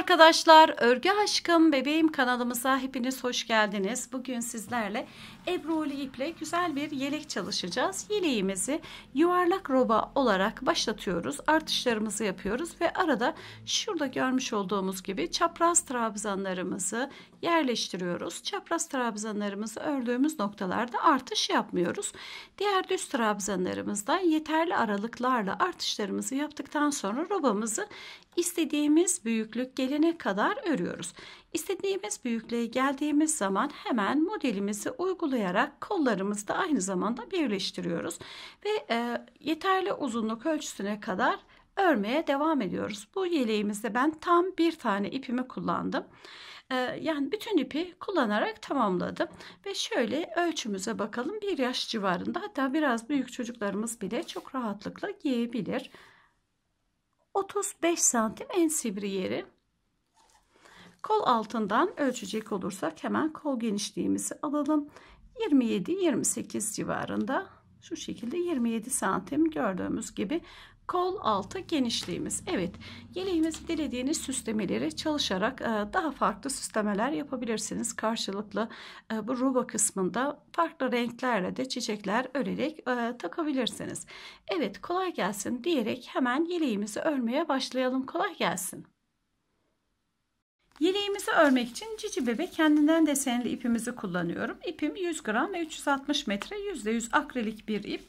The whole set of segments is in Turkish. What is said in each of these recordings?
arkadaşlar, Örgü Aşkım Bebeğim kanalımıza hepiniz hoş geldiniz. Bugün sizlerle ebroli iple güzel bir yelek çalışacağız. Yeleğimizi yuvarlak roba olarak başlatıyoruz. Artışlarımızı yapıyoruz ve arada şurada görmüş olduğumuz gibi çapraz trabzanlarımızı yerleştiriyoruz. Çapraz trabzanlarımızı ördüğümüz noktalarda artış yapmıyoruz. Diğer düz trabzanlarımızda yeterli aralıklarla artışlarımızı yaptıktan sonra robamızı istediğimiz büyüklük, gelene kadar örüyoruz. İstediğimiz büyüklüğe geldiğimiz zaman hemen modelimizi uygulayarak kollarımızı da aynı zamanda birleştiriyoruz. Ve e, yeterli uzunluk ölçüsüne kadar örmeye devam ediyoruz. Bu yeleğimizde ben tam bir tane ipimi kullandım. E, yani bütün ipi kullanarak tamamladım. Ve şöyle ölçümüze bakalım. Bir yaş civarında hatta biraz büyük çocuklarımız bile çok rahatlıkla giyebilir. 35 santim en sivri yeri Kol altından ölçecek olursak hemen kol genişliğimizi alalım. 27-28 civarında şu şekilde 27 santim gördüğümüz gibi kol altı genişliğimiz. Evet yeleğimizi dilediğiniz süslemeleri çalışarak e, daha farklı süslemeler yapabilirsiniz. Karşılıklı e, bu ruba kısmında farklı renklerle de çiçekler örerek e, takabilirsiniz. Evet kolay gelsin diyerek hemen yeleğimizi örmeye başlayalım. Kolay gelsin. Yeleğimizi örmek için cici Bebe kendinden desenli ipimizi kullanıyorum. İpim 100 gram ve 360 metre %100 akrilik bir ip.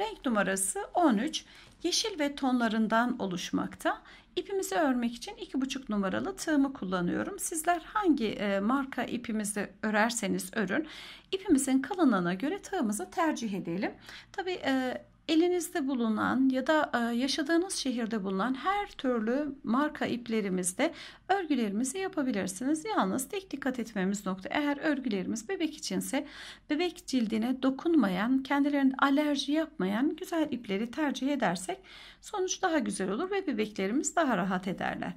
Renk numarası 13. Yeşil ve tonlarından oluşmakta. İpimizi örmek için 2,5 numaralı tığımı kullanıyorum. Sizler hangi e, marka ipimizi örerseniz örün. İpimizin kalınlığına göre tığımızı tercih edelim. Tabi e, Elinizde bulunan ya da e, yaşadığınız şehirde bulunan her türlü marka iplerimizde örgülerimizi yapabilirsiniz. Yalnız tek dikkat etmemiz nokta eğer örgülerimiz bebek içinse bebek cildine dokunmayan, kendilerine alerji yapmayan güzel ipleri tercih edersek sonuç daha güzel olur ve bebeklerimiz daha rahat ederler.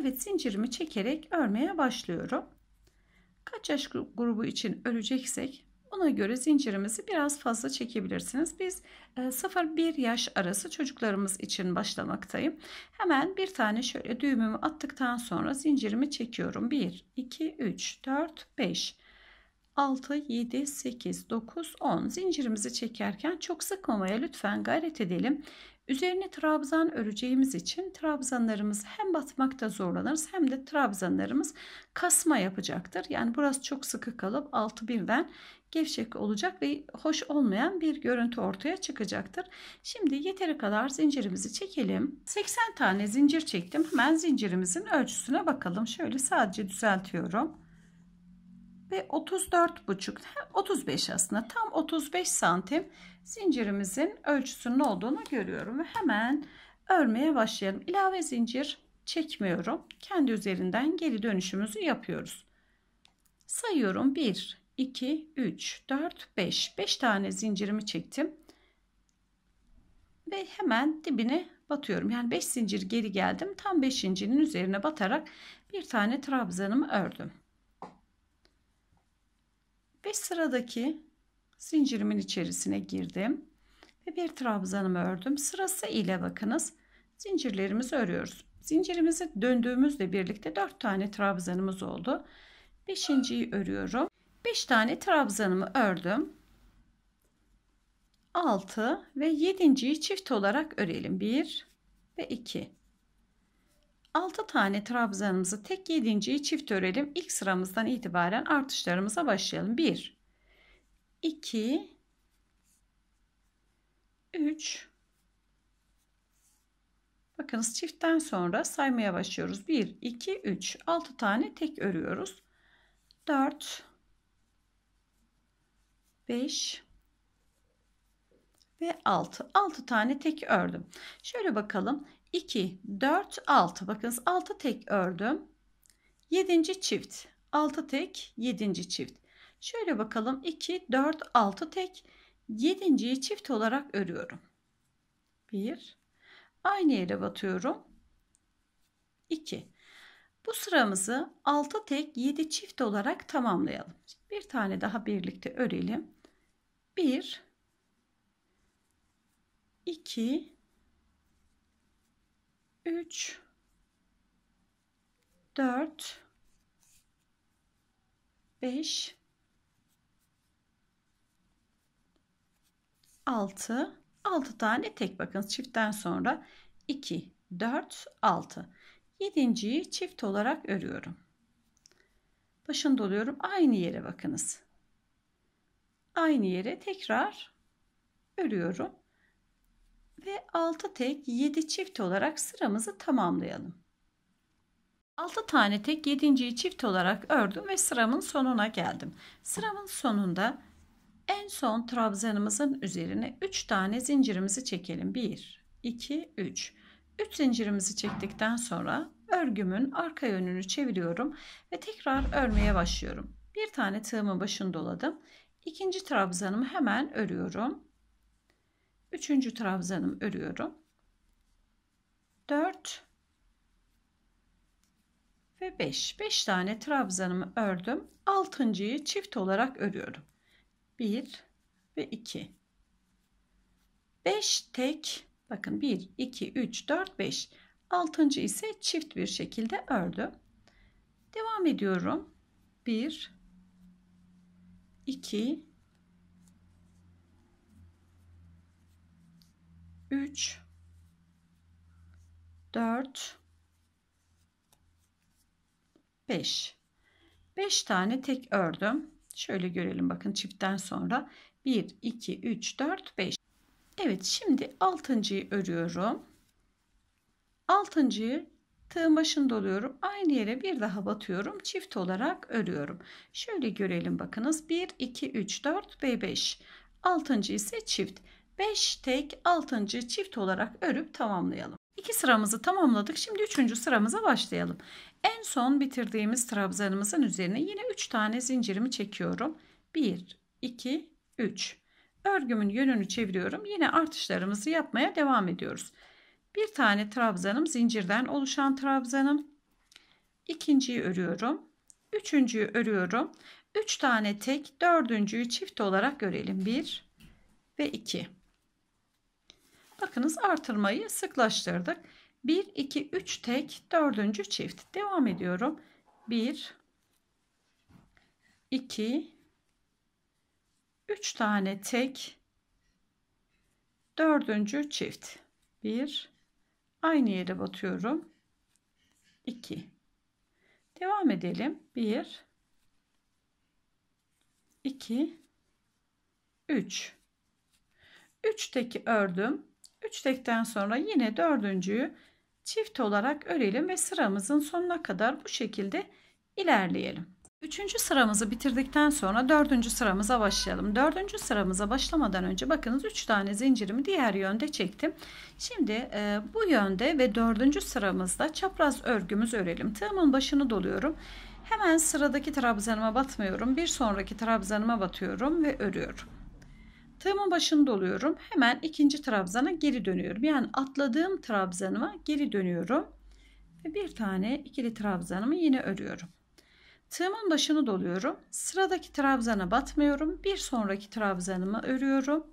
Evet zincirimi çekerek örmeye başlıyorum. Kaç yaş grubu için öreceksek ona göre zincirimizi biraz fazla çekebilirsiniz. Biz 0-1 e, yaş arası çocuklarımız için başlamaktayım. Hemen bir tane şöyle düğümümü attıktan sonra zincirimi çekiyorum. 1, 2, 3, 4, 5, 6, 7, 8, 9, 10 zincirimizi çekerken çok sıkmamaya lütfen gayret edelim. Üzerine trabzan öreceğimiz için trabzanlarımız hem batmakta zorlanırız hem de trabzanlarımız kasma yapacaktır. Yani burası çok sıkı kalıp altı birden gevşek olacak ve hoş olmayan bir görüntü ortaya çıkacaktır. Şimdi yeteri kadar zincirimizi çekelim. 80 tane zincir çektim. Hemen zincirimizin ölçüsüne bakalım. Şöyle sadece düzeltiyorum. Ve 34 buçuk 35 aslında tam 35 santim zincirimizin ölçüsünün olduğunu görüyorum. Ve hemen örmeye başlayalım. İlave zincir çekmiyorum. Kendi üzerinden geri dönüşümüzü yapıyoruz. Sayıyorum 1, 2, 3, 4, 5. 5 tane zincirimi çektim. Ve hemen dibine batıyorum. Yani 5 zincir geri geldim. Tam 5.'nin üzerine batarak bir tane trabzanımı ördüm. Ve sıradaki zincirimin içerisine girdim ve bir trabzanımı ördüm. Sırası ile bakınız zincirlerimizi örüyoruz. Zincirimizi döndüğümüzle birlikte 4 tane trabzanımız oldu. 5.yi örüyorum. 5 tane trabzanımı ördüm. 6 ve 7.yi çift olarak örelim. 1 ve 2. 6 tane trabzanımızı tek 7.yi çift örelim. İlk sıramızdan itibaren artışlarımıza başlayalım. 1 2 3 Bakınız çiftten sonra saymaya başlıyoruz. 1 2 3 6 tane tek örüyoruz. 4 5 ve 6. 6 tane tek ördüm. Şöyle bakalım. 2, 4, 6. Bakınız 6 tek ördüm. 7. çift. 6 tek, 7. çift. Şöyle bakalım. 2, 4, 6 tek. 7.yi çift olarak örüyorum. 1. Aynı yere batıyorum. 2. Bu sıramızı 6 tek 7 çift olarak tamamlayalım. Bir tane daha birlikte örelim. 1 2 3 4 5 6 6 tane tek bakın çiftten sonra 2 4 6 7.yi çift olarak örüyorum. Başını doluyorum. Aynı yere bakınız aynı yere tekrar örüyorum. Ve 6 tek 7 çift olarak sıramızı tamamlayalım. 6 tane tek 7.yi çift olarak ördüm ve sıramın sonuna geldim. Sıramın sonunda en son trabzanımızın üzerine 3 tane zincirimizi çekelim. 1, 2, 3. 3 zincirimizi çektikten sonra örgümün arka yönünü çeviriyorum ve tekrar örmeye başlıyorum. Bir tane tığımın başını doladım. İkinci trabzanımı hemen örüyorum. Üçüncü trabzanımı örüyorum. dört ve beş beş tane trabzanımı ördüm. Altıncıyı çift olarak örüyorum. Bir ve iki, beş tek. Bakın bir, iki, üç, dört, beş. Altıncı ise çift bir şekilde ördüm. Devam ediyorum. 1 2 3 4 5 5 tane tek ördüm. Şöyle görelim bakın çiftten sonra 1 2 3 4 5. Evet şimdi altıncıyı örüyorum. Altıncıyı Tığın başını doluyorum. Aynı yere bir daha batıyorum. Çift olarak örüyorum. Şöyle görelim bakınız. 1, 2, 3, 4 ve 5. Altıncı ise çift. 5 tek altıncı çift olarak örüp tamamlayalım. İki sıramızı tamamladık. Şimdi üçüncü sıramıza başlayalım. En son bitirdiğimiz trabzanımızın üzerine yine 3 tane zincirimi çekiyorum. 1, 2, 3. Örgümün yönünü çeviriyorum. Yine artışlarımızı yapmaya devam ediyoruz. Bir tane trabzanım zincirden oluşan trabzanım. İkinciyi örüyorum. Üçüncüyü örüyorum. Üç tane tek, dördüncüyü çift olarak görelim. Bir ve iki. Bakınız artırmayı sıklaştırdık. 1, 2, 3 tek, dördüncü çift. Devam ediyorum. 1, 2, 3 tane tek, dördüncü çift. 1, Aynı yere batıyorum. 2. Devam edelim. 1 2 3 3 teki ördüm. 3 tekten sonra yine dördüncüyü çift olarak örelim ve sıramızın sonuna kadar bu şekilde ilerleyelim. Üçüncü sıramızı bitirdikten sonra dördüncü sıramıza başlayalım. Dördüncü sıramıza başlamadan önce bakınız üç tane zincirimi diğer yönde çektim. Şimdi e, bu yönde ve dördüncü sıramızda çapraz örgümüz örelim. Tığımın başını doluyorum. Hemen sıradaki trabzanıma batmıyorum. Bir sonraki trabzanıma batıyorum ve örüyorum. Tığımın başını doluyorum. Hemen ikinci trabzana geri dönüyorum. Yani atladığım trabzanıma geri dönüyorum. Ve bir tane ikili trabzanımı yine örüyorum. Tığımın başını doluyorum. Sıradaki trabzana batmıyorum. Bir sonraki trabzanımı örüyorum.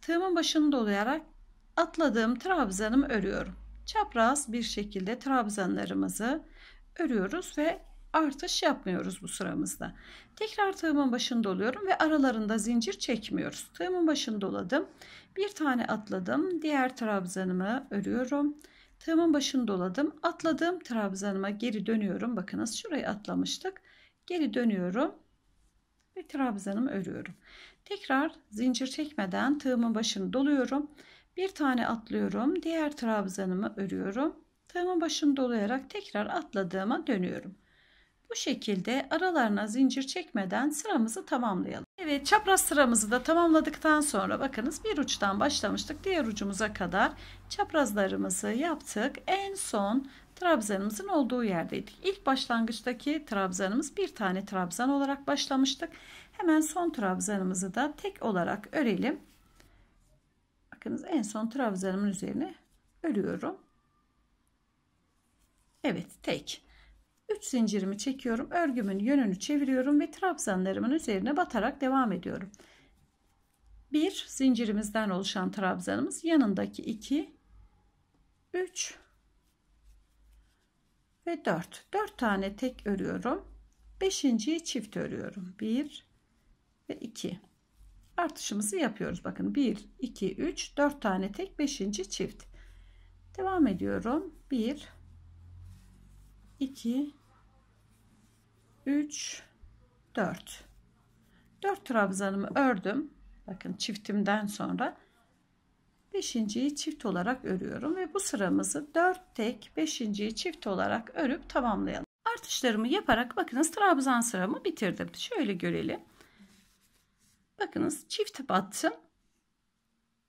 Tığımın başını dolayarak atladığım trabzanımı örüyorum. Çapraz bir şekilde trabzanlarımızı örüyoruz ve artış yapmıyoruz bu sıramızda. Tekrar tığımın başını doluyorum ve aralarında zincir çekmiyoruz. Tığımın başını doladım. Bir tane atladım. Diğer trabzanımı örüyorum. Tığımın başını doladım. Atladığım trabzanıma geri dönüyorum. Bakınız şurayı atlamıştık. Geri dönüyorum ve trabzanımı örüyorum. Tekrar zincir çekmeden tığımın başını doluyorum. Bir tane atlıyorum. Diğer trabzanımı örüyorum. Tığımın başını dolayarak tekrar atladığıma dönüyorum. Bu şekilde aralarına zincir çekmeden sıramızı tamamlayalım. Evet çapraz sıramızı da tamamladıktan sonra bakınız bir uçtan başlamıştık diğer ucumuza kadar çaprazlarımızı yaptık. En son trabzanımızın olduğu yerdeydik. İlk başlangıçtaki trabzanımız bir tane trabzan olarak başlamıştık. Hemen son trabzanımızı da tek olarak örelim. Bakınız en son trabzanımın üzerine örüyorum. Evet tek. 3 zincirimi çekiyorum. Örgümün yönünü çeviriyorum ve trabzanlarımın üzerine batarak devam ediyorum. 1 zincirimizden oluşan trabzanımız yanındaki 2 3 ve 4. 4 tane tek örüyorum. 5. çift örüyorum. 1 ve 2. Artışımızı yapıyoruz. Bakın 1 2 3 4 tane tek 5. çift. Devam ediyorum. 1 2 3 4 4 trabzanımı ördüm bakın çiftimden sonra 5.yi çift olarak örüyorum ve bu sıramızı 4 tek 5.yi çift olarak örüp tamamlayalım artışlarımı yaparak bakınız trabzan sıramı bitirdim şöyle görelim bakınız çift battım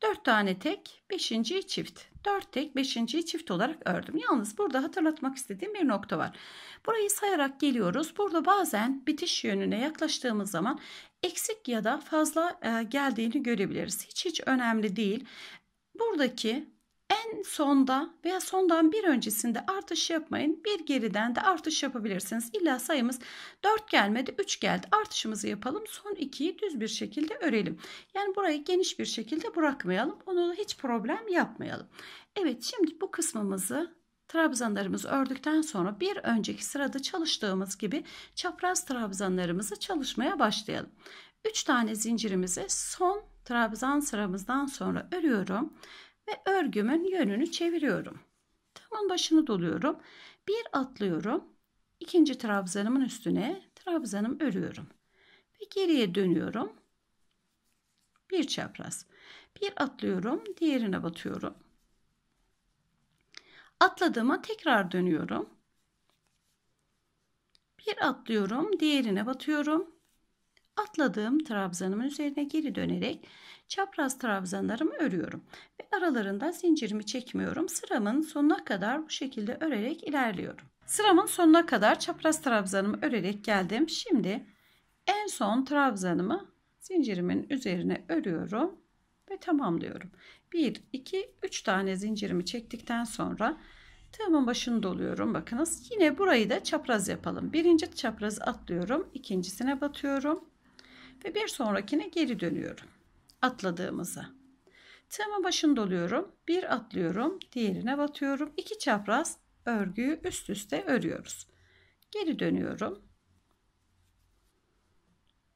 4 tane tek 5. çift 4 tek 5.yi çift olarak ördüm. Yalnız burada hatırlatmak istediğim bir nokta var. Burayı sayarak geliyoruz. Burada bazen bitiş yönüne yaklaştığımız zaman eksik ya da fazla e, geldiğini görebiliriz. Hiç hiç önemli değil. Buradaki en sonda veya sondan bir öncesinde artış yapmayın. Bir geriden de artış yapabilirsiniz. İlla sayımız 4 gelmedi 3 geldi. Artışımızı yapalım. Son 2'yi düz bir şekilde örelim. Yani burayı geniş bir şekilde bırakmayalım. Onu hiç problem yapmayalım. Evet şimdi bu kısmımızı trabzanlarımızı ördükten sonra bir önceki sırada çalıştığımız gibi çapraz trabzanlarımızı çalışmaya başlayalım. 3 tane zincirimizi son trabzan sıramızdan sonra örüyorum ve örgümün yönünü çeviriyorum. Tamın başını doluyorum. Bir atlıyorum. İkinci trabzanımın üstüne trabzanım örüyorum. Ve geriye dönüyorum. Bir çapraz. Bir atlıyorum. Diğerine batıyorum. Atladığıma tekrar dönüyorum. Bir atlıyorum. Diğerine batıyorum atladığım trabzanımın üzerine geri dönerek çapraz trabzanlarımı örüyorum ve aralarında zincirimi çekmiyorum. Sıramın sonuna kadar bu şekilde örerek ilerliyorum. Sıramın sonuna kadar çapraz trabzanımı örerek geldim. Şimdi en son trabzanımı zincirimin üzerine örüyorum ve tamamlıyorum. 1 2 3 tane zincirimi çektikten sonra Tığımın başını doluyorum. Bakınız yine burayı da çapraz yapalım. Birinci çaprazı atlıyorum. ikincisine batıyorum ve bir sonrakine geri dönüyorum. Atladığımızı. Tığımın başını doluyorum. Bir atlıyorum. Diğerine batıyorum. İki çapraz örgüyü üst üste örüyoruz. Geri dönüyorum.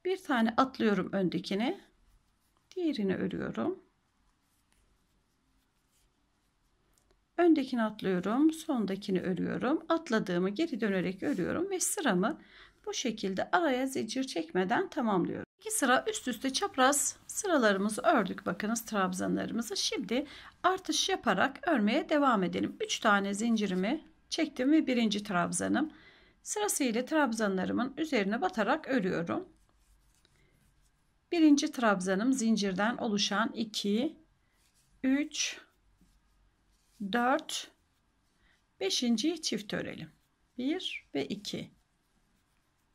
Bir tane atlıyorum öndekine. Diğerini örüyorum. Öndekini atlıyorum, sondakini örüyorum. Atladığımı geri dönerek örüyorum ve sıramı bu şekilde araya zincir çekmeden tamamlıyorum. İki sıra üst üste çapraz sıralarımızı ördük. Bakınız trabzanlarımızı. Şimdi artış yaparak örmeye devam edelim. 3 tane zincirimi çektim ve birinci trabzanım. Sırasıyla trabzanlarımın üzerine batarak örüyorum. Birinci trabzanım zincirden oluşan 2, 3, 4, 5. çift örelim. 1 ve 2.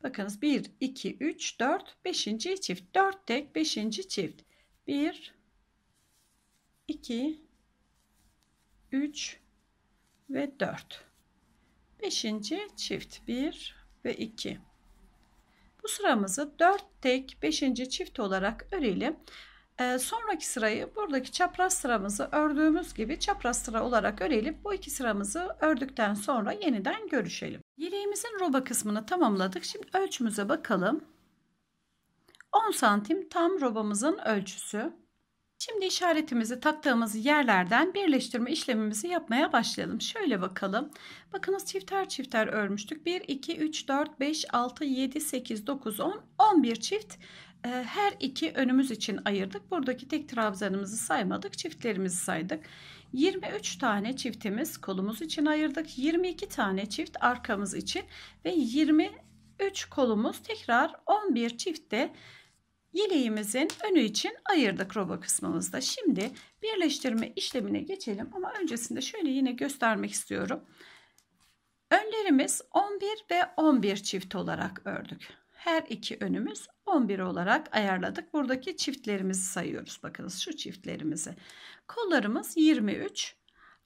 Bakınız 1, 2, 3, 4, 5. çift. 4 tek 5. çift. 1, 2, 3 ve 4. 5. çift 1 ve 2. Bu sıramızı 4 tek 5. çift olarak örelim. Ee, sonraki sırayı buradaki çapraz sıramızı ördüğümüz gibi çapraz sıra olarak örelim. Bu iki sıramızı ördükten sonra yeniden görüşelim. Yeleğimizin roba kısmını tamamladık. Şimdi ölçümüze bakalım. 10 santim tam robamızın ölçüsü. Şimdi işaretimizi taktığımız yerlerden birleştirme işlemimizi yapmaya başlayalım. Şöyle bakalım. Bakınız çifter çifter örmüştük. 1, 2, 3, 4, 5, 6, 7, 8, 9, 10, 11 çift ee, her iki önümüz için ayırdık. Buradaki tek trabzanımızı saymadık. Çiftlerimizi saydık. 23 tane çiftimiz kolumuz için ayırdık. 22 tane çift arkamız için ve 23 kolumuz tekrar 11 çiftte yeleğimizin önü için ayırdık roba kısmımızda. Şimdi birleştirme işlemine geçelim ama öncesinde şöyle yine göstermek istiyorum. Önlerimiz 11 ve 11 çift olarak ördük her iki önümüz 11 olarak ayarladık. Buradaki çiftlerimizi sayıyoruz. Bakınız şu çiftlerimizi. Kollarımız 23,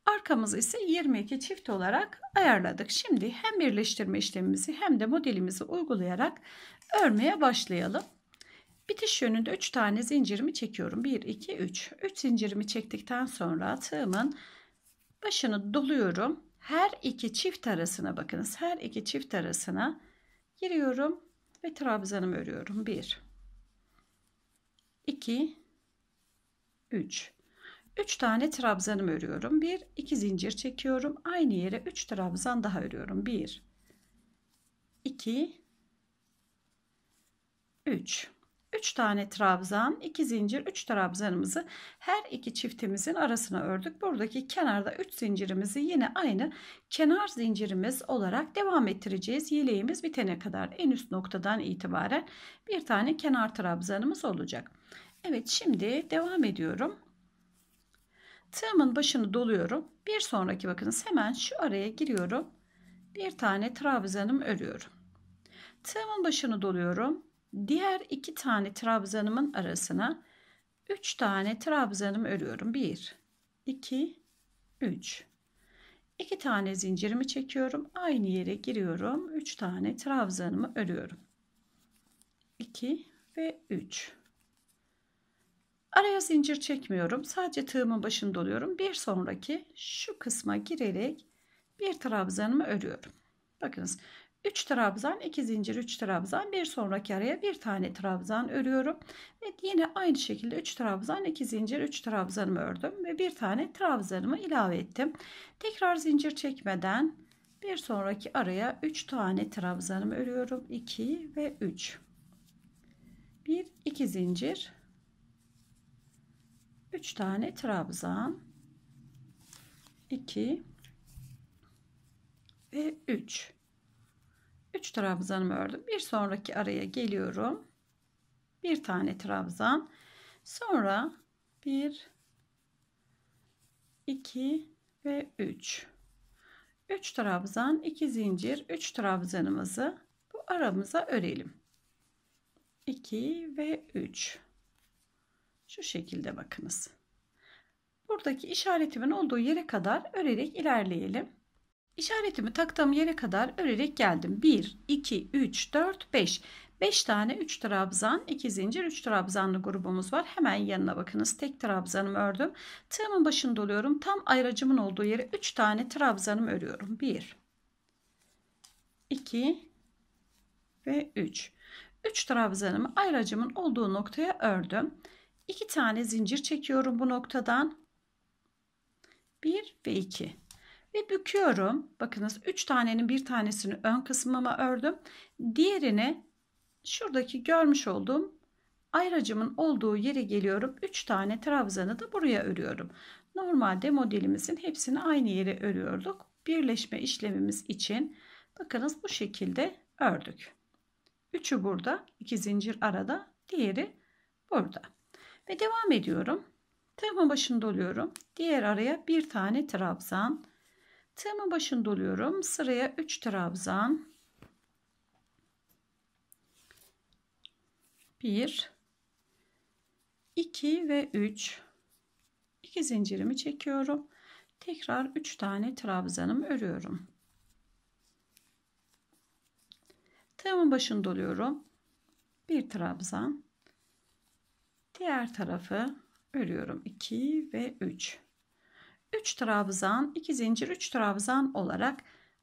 arkamız ise 22 çift olarak ayarladık. Şimdi hem birleştirme işlemimizi hem de modelimizi uygulayarak örmeye başlayalım. Bitiş yönünde 3 tane zincirimi çekiyorum. 1, 2, 3. 3 zincirimi çektikten sonra tığımın başını doluyorum. Her iki çift arasına bakınız. Her iki çift arasına giriyorum ve trabzanımı örüyorum. 1 2 3 3 tane trabzanım örüyorum. 1 2 zincir çekiyorum. Aynı yere 3 trabzan daha örüyorum. 1 2 3 3 tane trabzan, 2 zincir, 3 trabzanımızı her iki çiftimizin arasına ördük. Buradaki kenarda 3 zincirimizi yine aynı kenar zincirimiz olarak devam ettireceğiz. Yeleğimiz bitene kadar en üst noktadan itibaren bir tane kenar trabzanımız olacak. Evet şimdi devam ediyorum. Tığımın başını doluyorum. Bir sonraki bakınız hemen şu araya giriyorum. Bir tane trabzanım örüyorum. Tığımın başını doluyorum. Diğer iki tane trabzanımın arasına üç tane trabzanım örüyorum. Bir, iki, üç. İki tane zincirimi çekiyorum. Aynı yere giriyorum. üç tane trabzanımı örüyorum. İki ve üç. Araya zincir çekmiyorum. Sadece tığımın başını doluyorum. Bir sonraki şu kısma girerek bir trabzanımı örüyorum. Bakınız 3 trabzan 2 zincir 3 trabzan bir sonraki araya bir tane trabzan örüyorum ve yine aynı şekilde 3 trabzan 2 zincir 3 trabzanımı ördüm ve bir tane trabzanımı ilave ettim tekrar zincir çekmeden bir sonraki araya 3 tane trabzanımı örüyorum 2 ve 3 1 2 zincir 3 tane trabzan 2 ve 3 3 trabzanımı ördüm. Bir sonraki araya geliyorum. Bir tane trabzan. Sonra 1 2 ve 3. 3 trabzan, 2 zincir, 3 trabzanımızı bu aramıza örelim. 2 ve 3. Şu şekilde bakınız. Buradaki işaretimin olduğu yere kadar örerek ilerleyelim. İşaretimi taktığım yere kadar örerek geldim. 1, 2, 3, 4, 5. 5 tane 3 trabzan, 2 zincir 3 trabzanlı grubumuz var. Hemen yanına bakınız. Tek trabzanımı ördüm. Tığımın başını doluyorum. Tam ayracımın olduğu yere 3 tane trabzanım örüyorum. 1 2 ve 3. 3 trabzanımı ayracımın olduğu noktaya ördüm. 2 tane zincir çekiyorum bu noktadan. 1 ve 2 ve büküyorum. Bakınız 3 tanenin bir tanesini ön kısmıma ördüm. Diğerini şuradaki görmüş olduğum ayracımın olduğu yere geliyorum. 3 tane trabzanı da buraya örüyorum. Normalde modelimizin hepsini aynı yere örüyorduk. Birleşme işlemimiz için bakınız bu şekilde ördük. Üçü burada, iki zincir arada, diğeri burada. Ve devam ediyorum. Tığımın başında oluyorum. Diğer araya bir tane trabzan, Tığımın başını doluyorum. Sıraya 3 trabzan. 1 2 ve 3 2 zincirimi çekiyorum. Tekrar 3 tane trabzanımı örüyorum. Tığımın başını doluyorum. 1 trabzan. Diğer tarafı örüyorum. 2 ve 3. 3 trabzan, 2 zincir, 3 trabzan olarak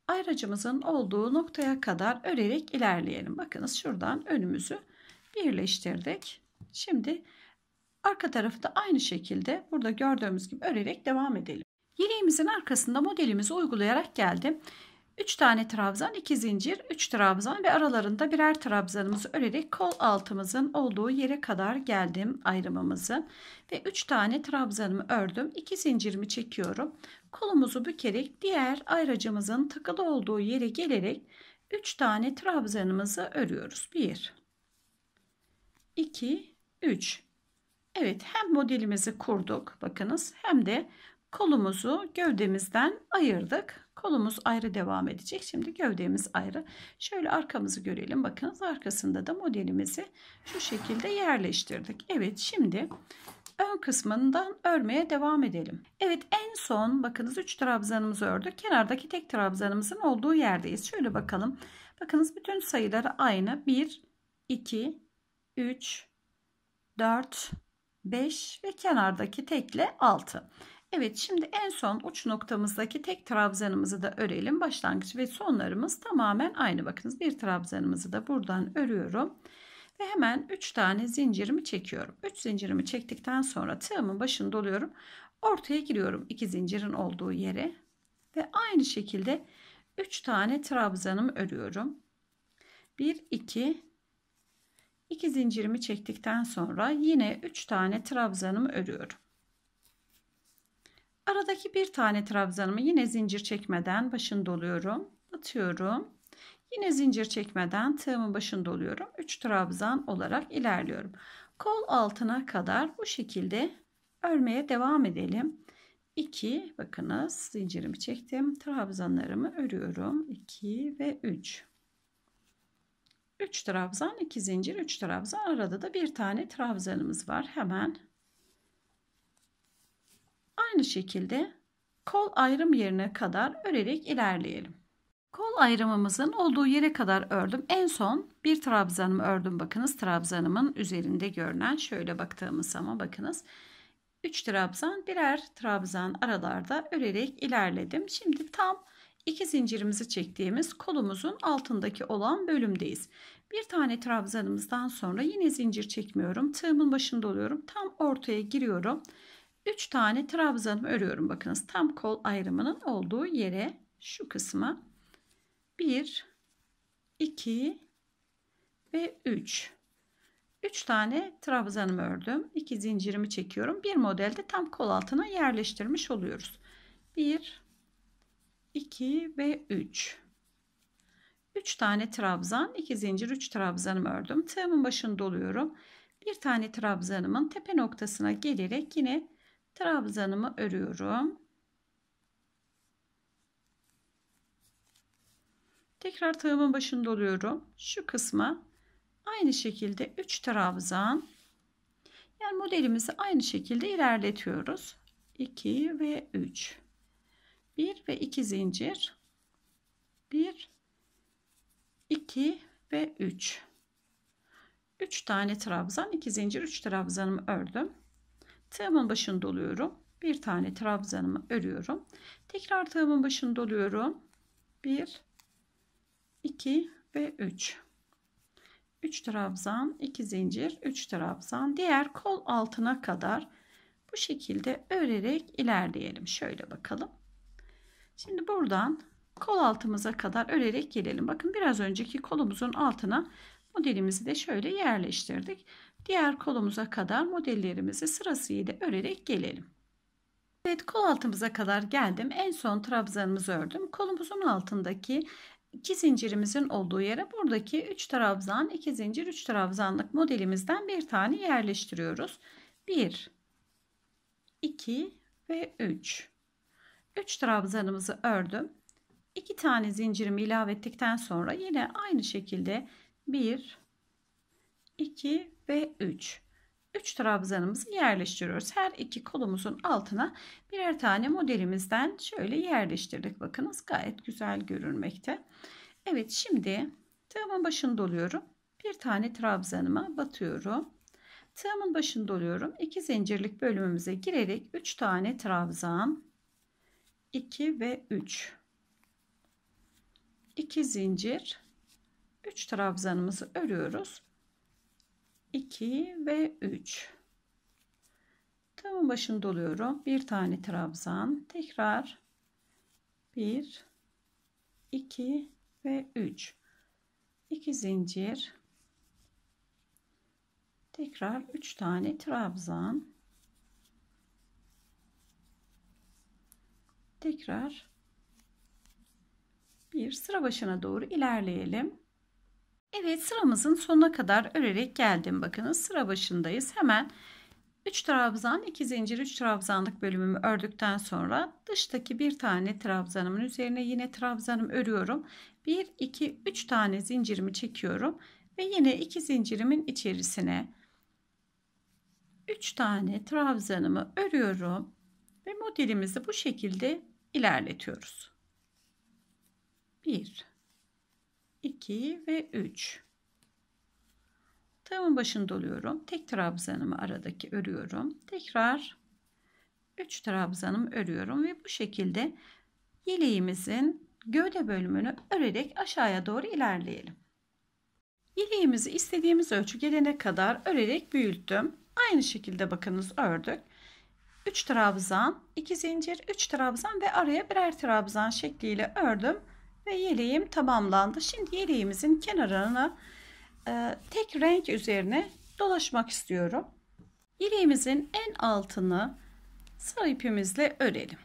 ayracımızın olduğu noktaya kadar örerek ilerleyelim. Bakınız şuradan önümüzü birleştirdik. Şimdi arka tarafı da aynı şekilde burada gördüğümüz gibi örerek devam edelim. Yeleğimizin arkasında modelimizi uygulayarak geldim. 3 tane trabzan, 2 zincir, 3 trabzan ve aralarında birer trabzanımızı örerek kol altımızın olduğu yere kadar geldim ayrımımızı ve 3 tane trabzanımı ördüm. 2 zincirimi çekiyorum. Kolumuzu bükerek diğer ayracımızın takılı olduğu yere gelerek 3 tane trabzanımızı örüyoruz. 1 2 3 Evet hem modelimizi kurduk bakınız hem de kolumuzu gövdemizden ayırdık Kolumuz ayrı devam edecek. Şimdi gövdemiz ayrı. Şöyle arkamızı görelim. Bakınız arkasında da modelimizi şu şekilde yerleştirdik. Evet şimdi ön kısmından örmeye devam edelim. Evet en son bakınız 3 trabzanımızı ördük. Kenardaki tek trabzanımızın olduğu yerdeyiz. Şöyle bakalım. Bakınız bütün sayıları aynı. 1, 2, 3, 4, 5 ve kenardaki tekle 6. Evet şimdi en son uç noktamızdaki tek trabzanımızı da örelim. Başlangıç ve sonlarımız tamamen aynı. Bakınız bir trabzanımızı da buradan örüyorum. Ve hemen 3 tane zincirimi çekiyorum. 3 zincirimi çektikten sonra tığımın başını doluyorum. Ortaya giriyorum 2 zincirin olduğu yere. Ve aynı şekilde 3 tane trabzanımı örüyorum. 1, 2, 2 zincirimi çektikten sonra yine 3 tane trabzanımı örüyorum. Aradaki bir tane trabzanımı yine zincir çekmeden başın doluyorum. Atıyorum. Yine zincir çekmeden tığımın başını doluyorum. 3 trabzan olarak ilerliyorum. Kol altına kadar bu şekilde örmeye devam edelim. 2 bakınız zincirimi çektim. Trabzanlarımı örüyorum. 2 ve 3. 3 trabzan, 2 zincir, 3 trabzan. Arada da bir tane trabzanımız var. Hemen Aynı şekilde kol ayrım yerine kadar örerek ilerleyelim. Kol ayrımımızın olduğu yere kadar ördüm. En son bir trabzanım ördüm. Bakınız trabzanımın üzerinde görünen şöyle baktığımız zaman bakınız. 3 trabzan birer trabzan aralarda örerek ilerledim. Şimdi tam 2 zincirimizi çektiğimiz kolumuzun altındaki olan bölümdeyiz. Bir tane trabzanımızdan sonra yine zincir çekmiyorum. Tığımın başında oluyorum. Tam ortaya giriyorum. 3 tane trabzanımı örüyorum. Bakınız tam kol ayrımının olduğu yere şu kısma 1 2 ve 3 3 tane trabzanımı ördüm. 2 zincirimi çekiyorum. Bir modelde tam kol altına yerleştirmiş oluyoruz. 1 2 ve 3 3 tane trabzan, 2 zincir, 3 trabzanımı ördüm. Tığımın başını doluyorum. Bir tane trabzanımın tepe noktasına gelerek yine trabzanımı örüyorum. Tekrar tığımın başında oluyorum. Şu kısma aynı şekilde 3 trabzan yani modelimizi aynı şekilde ilerletiyoruz. 2 ve 3. 1 ve 2 zincir. 1 2 ve 3. 3 tane trabzan, 2 zincir, 3 trabzanımı ördüm. Tığımın başını doluyorum. Bir tane trabzanımı örüyorum. Tekrar tığımın başını doluyorum. 1 2 ve 3. 3 trabzan, 2 zincir, 3 trabzan. Diğer kol altına kadar bu şekilde örerek ilerleyelim. Şöyle bakalım. Şimdi buradan kol altımıza kadar örerek gelelim. Bakın biraz önceki kolumuzun altına modelimizi de şöyle yerleştirdik diğer kolumuza kadar modellerimizi sırasıyla örerek gelelim. Evet kol altımıza kadar geldim. En son trabzanımızı ördüm. Kolumuzun altındaki iki zincirimizin olduğu yere buradaki 3 trabzan, 2 zincir, 3 trabzanlık modelimizden bir tane yerleştiriyoruz. 1 2 ve 3. 3 trabzanımızı ördüm. 2 tane zincirimi ilave ettikten sonra yine aynı şekilde 1 2 ve 3. 3 trabzanımızı yerleştiriyoruz. Her iki kolumuzun altına birer tane modelimizden şöyle yerleştirdik. Bakınız gayet güzel görünmekte. Evet şimdi tığımın başını doluyorum. Bir tane trabzanıma batıyorum. Tığımın başını doluyorum. 2 zincirlik bölümümüze girerek 3 tane trabzan 2 ve 3 2 zincir 3 trabzanımızı örüyoruz. 2 ve 3 tığımın başını doluyorum bir tane trabzan tekrar 1 2 ve 3 2 zincir tekrar 3 tane trabzan tekrar bir sıra başına doğru ilerleyelim Evet sıramızın sonuna kadar örerek geldim. Bakınız sıra başındayız. Hemen 3 trabzan 2 zincir 3 trabzanlık bölümümü ördükten sonra dıştaki bir tane trabzanımın üzerine yine trabzanım örüyorum. 1 2 3 tane zincirimi çekiyorum ve yine 2 zincirimin içerisine 3 tane trabzanımı örüyorum ve modelimizi bu şekilde ilerletiyoruz. 1 2 ve 3. Tığımın başını doluyorum. Tek trabzanımı aradaki örüyorum. Tekrar 3 trabzanımı örüyorum ve bu şekilde yeleğimizin gövde bölümünü örerek aşağıya doğru ilerleyelim. Yeleğimizi istediğimiz ölçü gelene kadar örerek büyüttüm. Aynı şekilde bakınız ördük. 3 trabzan, 2 zincir, 3 trabzan ve araya birer trabzan şekliyle ördüm. Ve yeleğim tamamlandı. Şimdi yeleğimizin kenarına e, tek renk üzerine dolaşmak istiyorum. Yeleğimizin en altını sarı ipimizle örelim.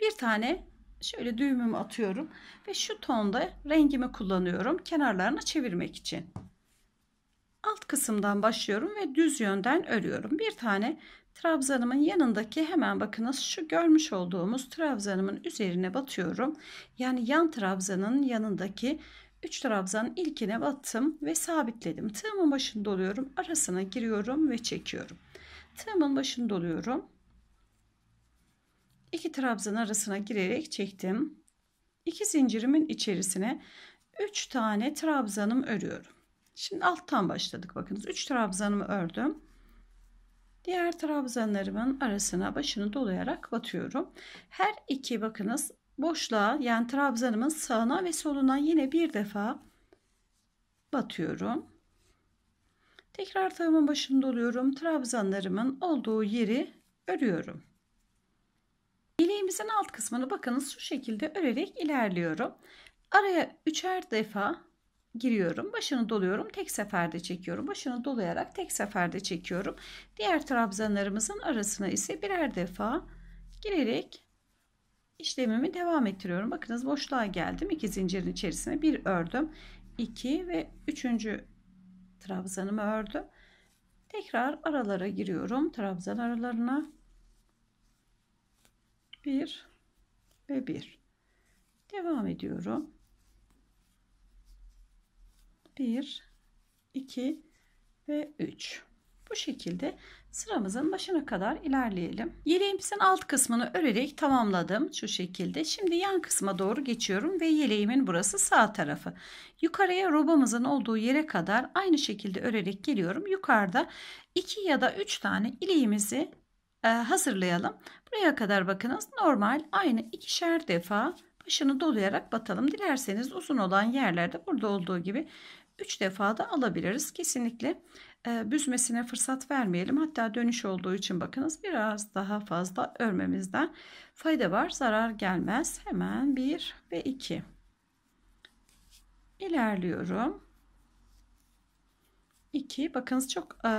Bir tane şöyle düğümümü atıyorum ve şu tonda rengimi kullanıyorum kenarlarını çevirmek için. Alt kısımdan başlıyorum ve düz yönden örüyorum. Bir tane Trabzanımın yanındaki hemen bakınız şu görmüş olduğumuz trabzanımın üzerine batıyorum. Yani yan trabzanın yanındaki 3 trabzanın ilkine battım ve sabitledim. Tığımın başını doluyorum. Arasına giriyorum ve çekiyorum. Tığımın başını doluyorum. 2 trabzan arasına girerek çektim. 2 zincirimin içerisine 3 tane trabzanım örüyorum. Şimdi alttan başladık. Bakınız 3 trabzanımı ördüm. Diğer trabzanlarımın arasına başını dolayarak batıyorum. Her iki bakınız boşluğa yani trabzanımın sağına ve soluna yine bir defa batıyorum. Tekrar tığımın başını doluyorum. Trabzanlarımın olduğu yeri örüyorum. İleğimizin alt kısmını bakınız şu şekilde örerek ilerliyorum. Araya üçer defa giriyorum. Başını doluyorum. Tek seferde çekiyorum. Başını dolayarak tek seferde çekiyorum. Diğer trabzanlarımızın arasına ise birer defa girerek işlemimi devam ettiriyorum. Bakınız boşluğa geldim. iki zincirin içerisine bir ördüm. 2 ve üçüncü trabzanımı ördüm. Tekrar aralara giriyorum. Trabzan aralarına. bir ve bir. Devam ediyorum. 1 2 ve 3 bu şekilde sıramızın başına kadar ilerleyelim. Yeleğimizin alt kısmını örerek tamamladım şu şekilde. Şimdi yan kısma doğru geçiyorum ve yeleğimin burası sağ tarafı. Yukarıya robamızın olduğu yere kadar aynı şekilde örerek geliyorum. Yukarıda 2 ya da 3 tane ileğimizi e, hazırlayalım. Buraya kadar bakınız normal aynı ikişer defa başını dolayarak batalım. Dilerseniz uzun olan yerlerde burada olduğu gibi 3 defa da alabiliriz. Kesinlikle e, büzmesine fırsat vermeyelim. Hatta dönüş olduğu için bakınız biraz daha fazla örmemizden fayda var. Zarar gelmez. Hemen 1 ve 2. İlerliyorum. 2 bakınız çok e,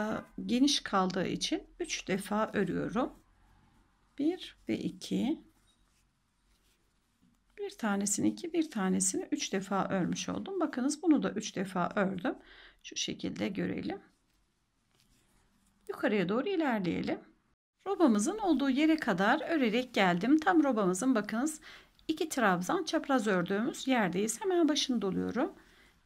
geniş kaldığı için 3 defa örüyorum. 1 ve 2 bir tanesini iki bir tanesini üç defa örmüş oldum bakınız bunu da üç defa ördüm şu şekilde görelim yukarıya doğru ilerleyelim robamızın olduğu yere kadar örerek geldim tam robamızın bakınız iki trabzan çapraz ördüğümüz yerdeyiz hemen başını doluyorum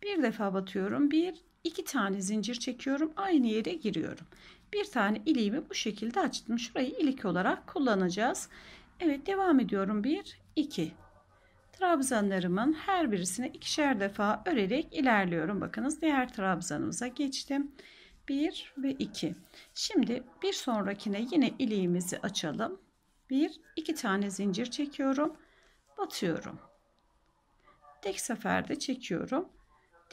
bir defa batıyorum bir iki tane zincir çekiyorum aynı yere giriyorum bir tane iliğimi bu şekilde açtım şurayı ilik olarak kullanacağız Evet devam ediyorum 1 2 Trabzanlarımın her birisini ikişer defa örerek ilerliyorum. Bakınız diğer trabzanımıza geçtim. 1 ve 2. Şimdi bir sonrakine yine iliğimizi açalım. 1 2 tane zincir çekiyorum. Batıyorum. Tek seferde çekiyorum.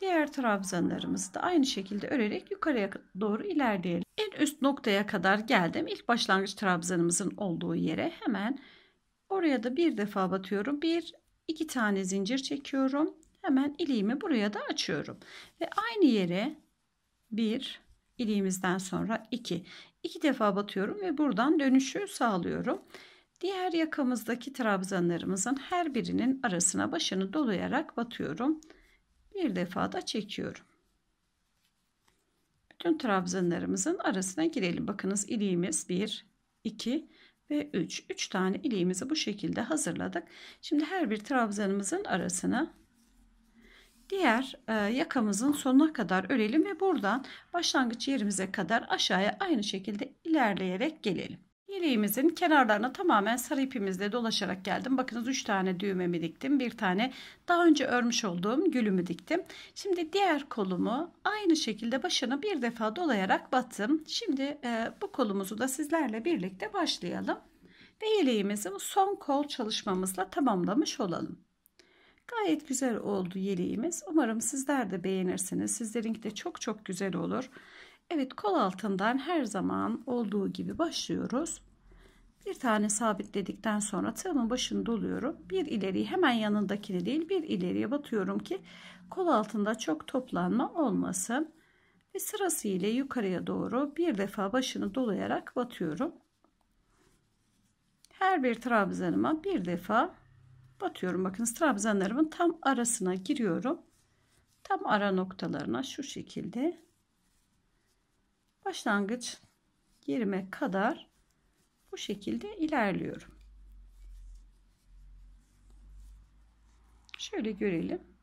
Diğer trabzanlarımızı da aynı şekilde örerek yukarıya doğru ilerleyelim. En üst noktaya kadar geldim. İlk başlangıç trabzanımızın olduğu yere hemen oraya da bir defa batıyorum. 1 2 tane zincir çekiyorum. Hemen iliğimi buraya da açıyorum. Ve aynı yere 1 iliğimizden sonra 2. 2 defa batıyorum ve buradan dönüşü sağlıyorum. Diğer yakamızdaki trabzanlarımızın her birinin arasına başını dolayarak batıyorum. Bir defa da çekiyorum. Bütün trabzanlarımızın arasına girelim. Bakınız iliğimiz 1, 2, 3 ve 3. 3 tane iliğimizi bu şekilde hazırladık. Şimdi her bir trabzanımızın arasına diğer e, yakamızın sonuna kadar örelim ve buradan başlangıç yerimize kadar aşağıya aynı şekilde ilerleyerek gelelim. Yeleğimizin kenarlarına tamamen sarı ipimizle dolaşarak geldim. Bakınız 3 tane düğmemi diktim. Bir tane daha önce örmüş olduğum gülümü diktim. Şimdi diğer kolumu aynı şekilde başını bir defa dolayarak battım. Şimdi e, bu kolumuzu da sizlerle birlikte başlayalım. Ve yeleğimizi bu son kol çalışmamızla tamamlamış olalım. Gayet güzel oldu yeleğimiz. Umarım sizler de beğenirsiniz. Sizlerinki de çok çok güzel olur. Evet kol altından her zaman olduğu gibi başlıyoruz. Bir tane sabitledikten sonra tığımın başını doluyorum. Bir ileriyi hemen yanındakini değil bir ileriye batıyorum ki kol altında çok toplanma olmasın. Ve sırasıyla yukarıya doğru bir defa başını dolayarak batıyorum. Her bir trabzanıma bir defa batıyorum. Bakın trabzanlarımın tam arasına giriyorum. Tam ara noktalarına şu şekilde başlangıç yerime kadar bu şekilde ilerliyorum. Şöyle görelim.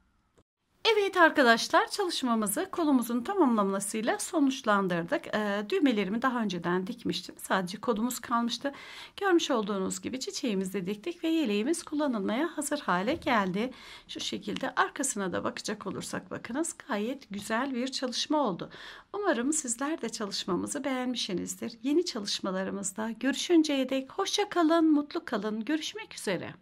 Evet arkadaşlar çalışmamızı kolumuzun tamamlamasıyla sonuçlandırdık. E, düğmelerimi daha önceden dikmiştim. Sadece kolumuz kalmıştı. Görmüş olduğunuz gibi çiçeğimizde diktik ve yeleğimiz kullanılmaya hazır hale geldi. Şu şekilde arkasına da bakacak olursak bakınız gayet güzel bir çalışma oldu. Umarım sizler de çalışmamızı beğenmişsinizdir. Yeni çalışmalarımızda görüşünceye dek hoşça kalın, mutlu kalın. Görüşmek üzere.